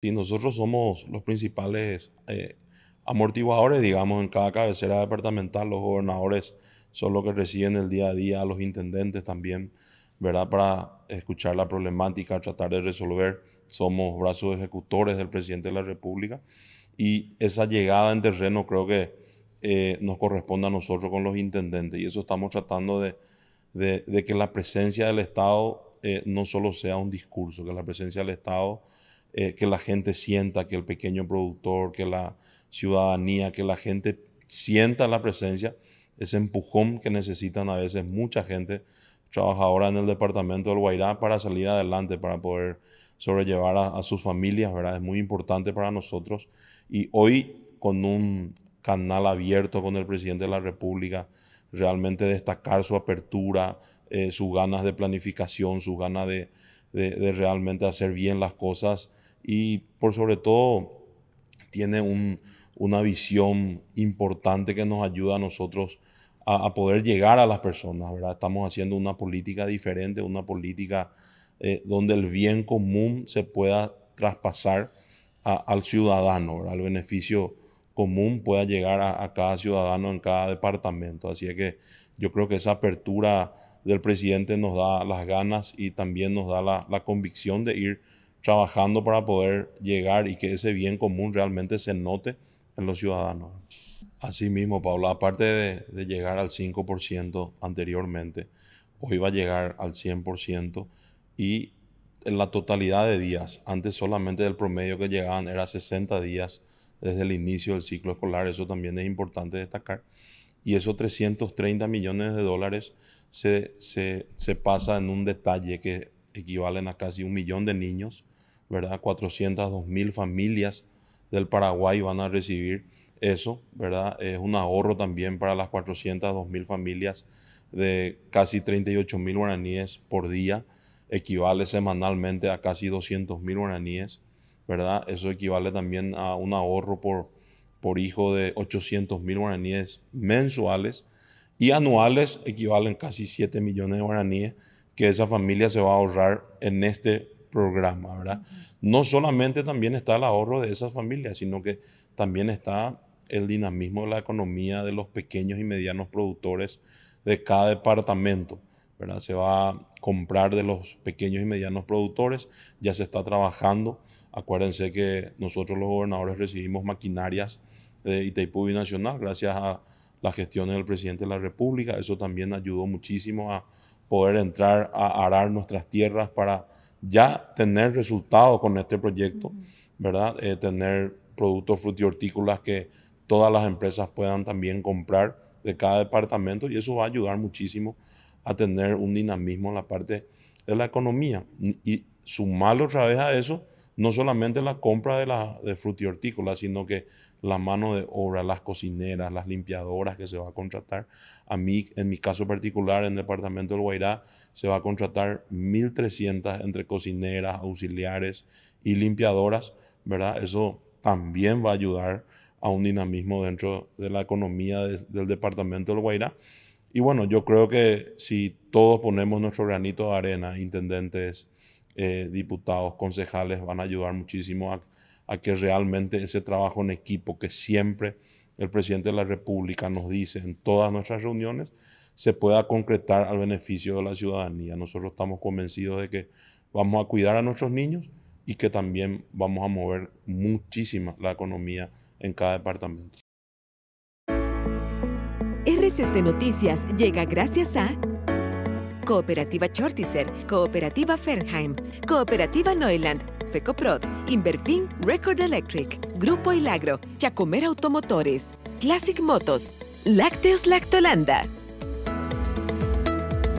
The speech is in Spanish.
si nosotros somos los principales eh, amortiguadores, digamos, en cada cabecera departamental, los gobernadores son los que reciben el día a día, a los intendentes también, ¿verdad? Para escuchar la problemática, tratar de resolver. Somos brazos ejecutores del presidente de la República y esa llegada en terreno creo que eh, nos corresponde a nosotros con los intendentes y eso estamos tratando de, que la presencia del Estado eh, no solo sea un discurso, que la presencia del Estado eh, que la gente sienta que el pequeño productor, que la ciudadanía, que la gente sienta la presencia, ese empujón que necesitan a veces mucha gente trabajadora en el departamento del Guairá para salir adelante, para poder sobrellevar a, sus familias, ¿verdad? Es muy importante para nosotros. Y hoy, con un canal abierto con el presidente de la República, realmente destacar su apertura, eh, sus ganas de planificación, sus ganas de realmente hacer bien las cosas, y por sobre todo tiene una visión importante que nos ayuda a nosotros a, poder llegar a las personas, Estamos haciendo una política diferente, una política eh, donde el bien común se pueda traspasar al ciudadano, ¿verdad? El beneficio común pueda llegar a, cada ciudadano en cada departamento. Así que yo creo que esa apertura del presidente nos da las ganas y también nos da la convicción de ir trabajando para poder llegar y que ese bien común realmente se note en los ciudadanos. Asimismo, mismo, Paula, aparte de, llegar al 5% anteriormente, hoy va a llegar al 100% y en la totalidad de días, antes solamente del promedio que llegaban era 60 días desde el inicio del ciclo escolar, eso también es importante destacar. Y esos 330 millones de dólares se, se, se pasa en un detalle que equivalen a casi un millón de niños ¿verdad? 402 mil familias del Paraguay van a recibir eso, ¿verdad? Es un ahorro también para las 402 mil familias de casi 38 mil guaraníes por día, equivale semanalmente a casi 200 mil guaraníes, ¿verdad? Eso equivale también a un ahorro por, por hijo de 800 mil guaraníes mensuales y anuales equivalen casi 7 millones de guaraníes que esa familia se va a ahorrar en este programa, ¿verdad? No solamente también está el ahorro de esas familias, sino que también está el dinamismo de la economía de los pequeños y medianos productores de cada departamento. ¿verdad? Se va a comprar de los pequeños y medianos productores, ya se está trabajando. Acuérdense que nosotros los gobernadores recibimos maquinarias de Itaipu Binacional gracias a la gestión del presidente de la República. Eso también ayudó muchísimo a poder entrar a arar nuestras tierras para ya tener resultados con este proyecto, ¿verdad? Eh, tener productos y que todas las empresas puedan también comprar de cada departamento y eso va a ayudar muchísimo a tener un dinamismo en la parte de la economía. Y sumarlo otra vez a eso no solamente la compra de, la, y hortícola, sino que la mano de obra, las cocineras, las limpiadoras que se va a contratar. A mí, en mi caso particular, en el departamento del Guairá, se va a contratar 1.300 entre cocineras, auxiliares y limpiadoras, ¿verdad? Eso también va a ayudar a un dinamismo dentro de la economía del departamento del Guairá. Y bueno, yo creo que si todos ponemos nuestro granito de arena, intendentes, eh, diputados, concejales van a ayudar muchísimo a, que realmente ese trabajo en equipo que siempre el presidente de la República nos dice en todas nuestras reuniones, se pueda concretar al beneficio de la ciudadanía. Nosotros estamos convencidos de que vamos a cuidar a nuestros niños y que también vamos a mover muchísima la economía en cada departamento. Noticias llega gracias a... Cooperativa Chortizer, Cooperativa Fernheim, Cooperativa Neuland, FECOPROD, Inverfin Record Electric, Grupo Ilagro, Chacomer Automotores, Classic Motos, Lácteos Lactolanda.